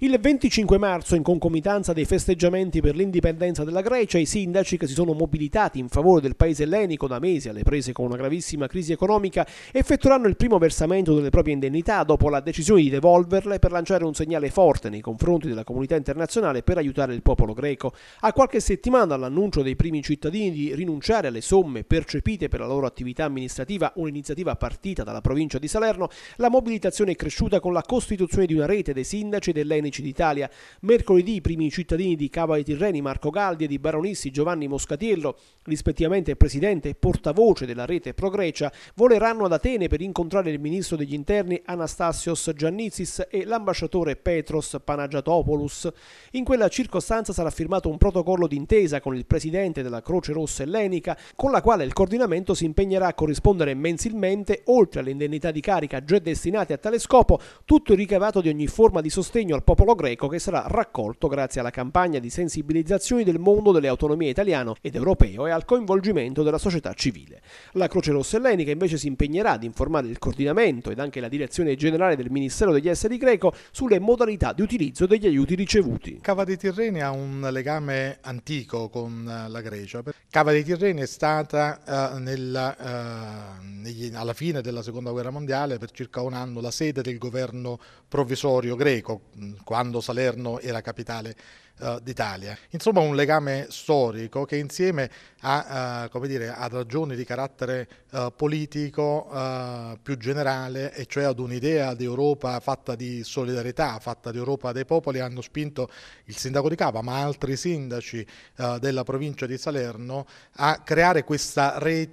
Il 25 marzo, in concomitanza dei festeggiamenti per l'indipendenza della Grecia, i sindaci che si sono mobilitati in favore del paese ellenico da mesi alle prese con una gravissima crisi economica effettueranno il primo versamento delle proprie indennità dopo la decisione di devolverle per lanciare un segnale forte nei confronti della comunità internazionale per aiutare il popolo greco. A qualche settimana dall'annuncio dei primi cittadini di rinunciare alle somme percepite per la loro attività amministrativa, un'iniziativa partita dalla provincia di Salerno, la mobilitazione è cresciuta con la costituzione di una rete dei sindaci dell'ENI meccanici d'Italia. Mercoledì i primi cittadini di Cava dei Tirreni, Marco Galdi e di Baronissi Giovanni Moscatiello, rispettivamente presidente e portavoce della rete Progrecia, voleranno ad Atene per incontrare il ministro degli interni Anastasios Giannizis e l'ambasciatore Petros Panagiatopoulos. In quella circostanza sarà firmato un protocollo d'intesa con il presidente della Croce Rossa ellenica, con la quale il coordinamento si impegnerà a corrispondere mensilmente, oltre alle indennità di carica già destinate a tale scopo, tutto il ricavato di ogni forma di sostegno al popolo popolo greco che sarà raccolto grazie alla campagna di sensibilizzazione del mondo delle autonomie italiano ed europeo e al coinvolgimento della società civile. La Croce Rossa Ellenica invece si impegnerà ad informare il coordinamento ed anche la direzione generale del Ministero degli Esteri greco sulle modalità di utilizzo degli aiuti ricevuti. Cava dei Tirreni ha un legame antico con eh, la Grecia. Cava dei Tirreni è stata eh, nella, eh, negli, alla fine della Seconda Guerra Mondiale per circa un anno la sede del governo provvisorio greco, quando Salerno era capitale eh, d'Italia. Insomma un legame storico che insieme a, eh, dire, a ragioni di carattere eh, politico eh, più generale e cioè ad un'idea di Europa fatta di solidarietà, fatta di Europa dei popoli, hanno spinto il sindaco di Cava ma altri sindaci eh, della provincia di Salerno a creare questa rete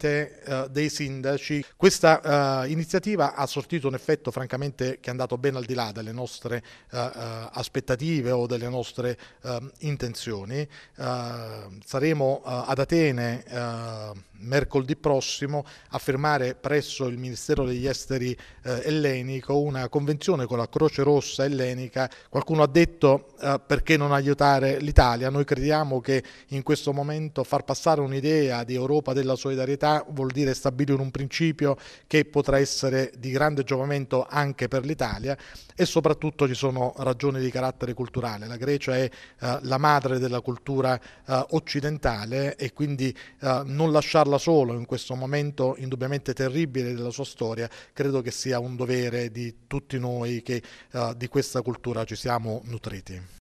dei sindaci. Questa iniziativa ha sortito un effetto francamente che è andato ben al di là delle nostre aspettative o delle nostre eh, eh, intenzioni. Eh, saremo eh, ad Atene mercoledì prossimo a firmare presso il Ministero degli Esteri ellenico una convenzione con la Croce Rossa ellenica. Qualcuno ha detto perché non aiutare l'Italia? Noi crediamo che in questo momento far passare un'idea di Europa della solidarietà vuol dire stabilire un principio che potrà essere di grande giovamento anche per l'Italia e soprattutto ci sono ragioni di carattere culturale. La Grecia è eh, la madre della cultura eh, occidentale e quindi eh, non lasciarla solo in questo momento indubbiamente terribile della sua storia, credo che sia un dovere di tutti noi che eh, di questa cultura ci siamo nutriti.